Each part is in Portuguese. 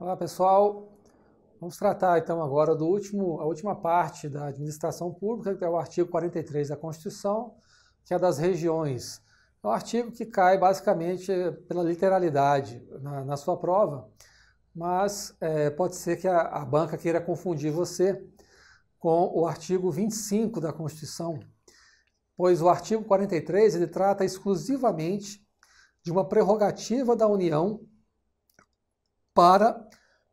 Olá pessoal, vamos tratar então agora do último, a última parte da administração pública, que é o artigo 43 da Constituição, que é das regiões. É um artigo que cai basicamente pela literalidade na, na sua prova, mas é, pode ser que a, a banca queira confundir você com o artigo 25 da Constituição, pois o artigo 43 ele trata exclusivamente de uma prerrogativa da União para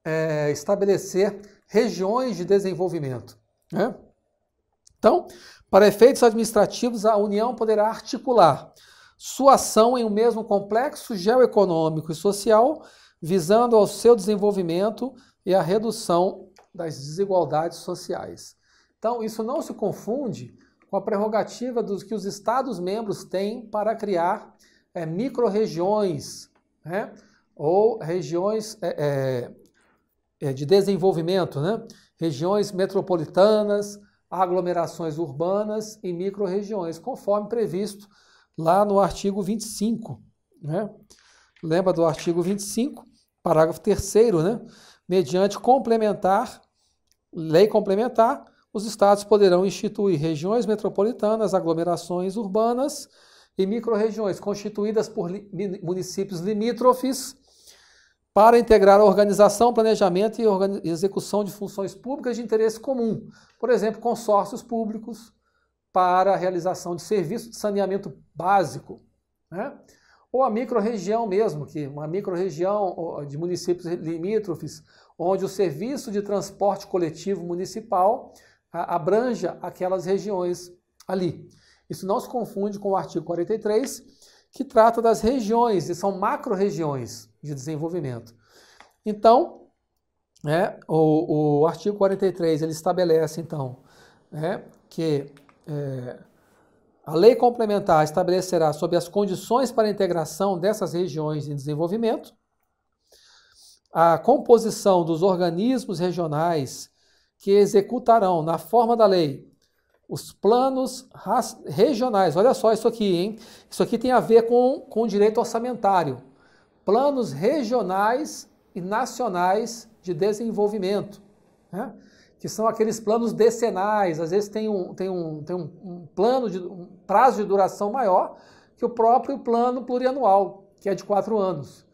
é, estabelecer regiões de desenvolvimento. Né? Então, para efeitos administrativos, a União poderá articular sua ação em um mesmo complexo geoeconômico e social, visando ao seu desenvolvimento e à redução das desigualdades sociais. Então, isso não se confunde com a prerrogativa dos que os Estados-membros têm para criar é, micro-regiões né? ou regiões é, é, de desenvolvimento, né? regiões metropolitanas, aglomerações urbanas e micro-regiões, conforme previsto lá no artigo 25. Né? Lembra do artigo 25, parágrafo 3, né? mediante complementar, lei complementar, os estados poderão instituir regiões metropolitanas, aglomerações urbanas e micro-regiões constituídas por municípios limítrofes para integrar a organização, planejamento e execução de funções públicas de interesse comum, por exemplo, consórcios públicos para a realização de serviços de saneamento básico, né? ou a micro-região mesmo, que uma micro-região de municípios limítrofes, onde o serviço de transporte coletivo municipal abranja aquelas regiões ali. Isso não se confunde com o artigo 43, que trata das regiões, e são macro-regiões de desenvolvimento. Então, né, o, o, artigo 43 ele estabelece, então, né, que é, a lei complementar estabelecerá sobre as condições para a integração dessas regiões em desenvolvimento, a composição dos organismos regionais que executarão, na forma da lei, os planos regionais. Olha só isso aqui, hein? Isso aqui tem a ver com, com o direito orçamentário. Planos regionais e nacionais de desenvolvimento, né? que são aqueles planos decenais. Às vezes tem um, tem um, tem um, um plano, de, um prazo de duração maior que o próprio plano plurianual, que é de quatro anos.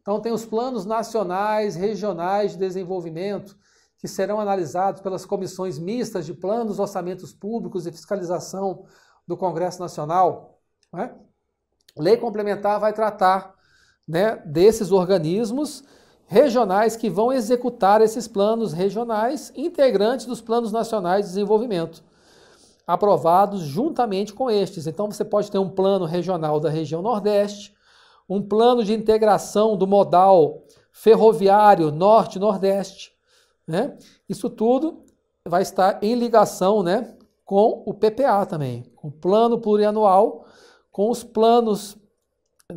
Então, tem os planos nacionais, regionais de desenvolvimento que serão analisados pelas comissões mistas de planos, orçamentos públicos e fiscalização do Congresso Nacional. Né? Lei complementar vai tratar né, desses organismos regionais que vão executar esses planos regionais, integrantes dos planos nacionais de desenvolvimento, aprovados juntamente com estes. Então você pode ter um plano regional da região Nordeste, um plano de integração do modal ferroviário Norte-Nordeste, né? Isso tudo vai estar em ligação né, com o PPA também, com o plano plurianual, com os planos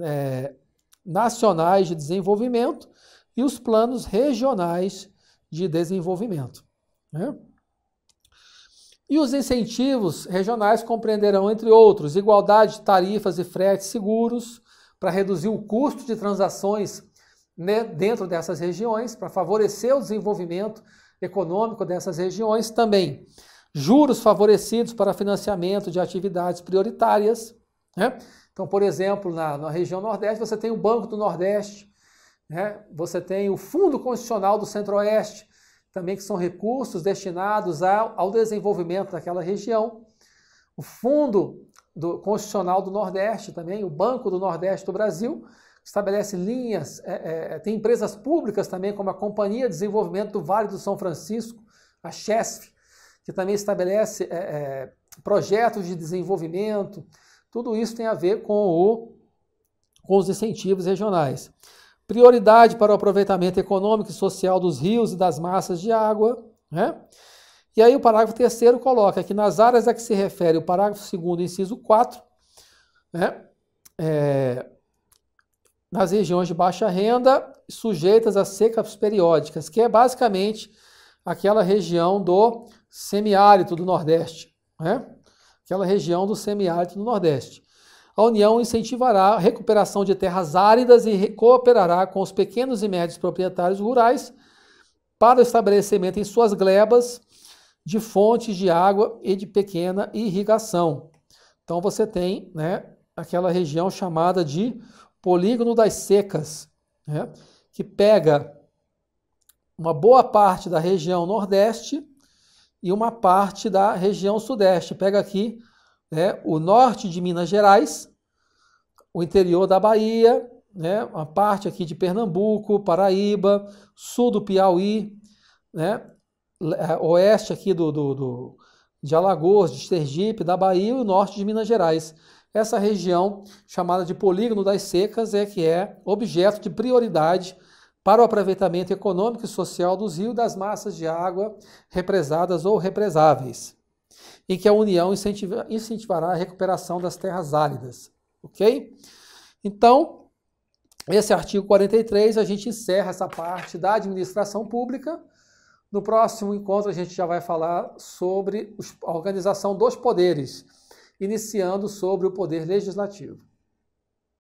é, nacionais de desenvolvimento e os planos regionais de desenvolvimento. Né? E os incentivos regionais compreenderão, entre outros, igualdade de tarifas e fretes seguros para reduzir o custo de transações né, dentro dessas regiões, para favorecer o desenvolvimento econômico dessas regiões também. Juros favorecidos para financiamento de atividades prioritárias. Né? Então, por exemplo, na, na região Nordeste, você tem o Banco do Nordeste, né? você tem o Fundo Constitucional do Centro-Oeste, também que são recursos destinados ao, ao desenvolvimento daquela região. O Fundo do Constitucional do Nordeste também, o Banco do Nordeste do Brasil, estabelece linhas, é, é, é, tem empresas públicas também, como a Companhia de Desenvolvimento do Vale do São Francisco, a CHESF, que também estabelece é, é, projetos de desenvolvimento. Tudo isso tem a ver com, o, com os incentivos regionais. Prioridade para o aproveitamento econômico e social dos rios e das massas de água. Né? E aí o parágrafo terceiro coloca que nas áreas a que se refere o parágrafo segundo, inciso 4, né? É, nas regiões de baixa renda sujeitas a secas periódicas, que é basicamente aquela região do semiárido do Nordeste, né? aquela região do semiárido do Nordeste. A União incentivará a recuperação de terras áridas e cooperará com os pequenos e médios proprietários rurais para o estabelecimento em suas glebas de fontes de água e de pequena irrigação. Então você tem né, aquela região chamada de polígono das secas, né? que pega uma boa parte da região nordeste e uma parte da região sudeste. Pega aqui né, o norte de Minas Gerais, o interior da Bahia, né, uma parte aqui de Pernambuco, Paraíba, sul do Piauí, né, eh, oeste aqui do, do, do de Alagoas, de Sergipe, da Bahia e o norte de Minas Gerais. Essa região, chamada de polígono das secas, é que é objeto de prioridade para o aproveitamento econômico e social dos rios das massas de água represadas ou represáveis, em que a União incentivará a recuperação das terras áridas, ok? Então, esse artigo 43, a gente encerra essa parte da administração pública no próximo encontro, a gente já vai falar sobre a organização dos poderes, iniciando sobre o poder legislativo.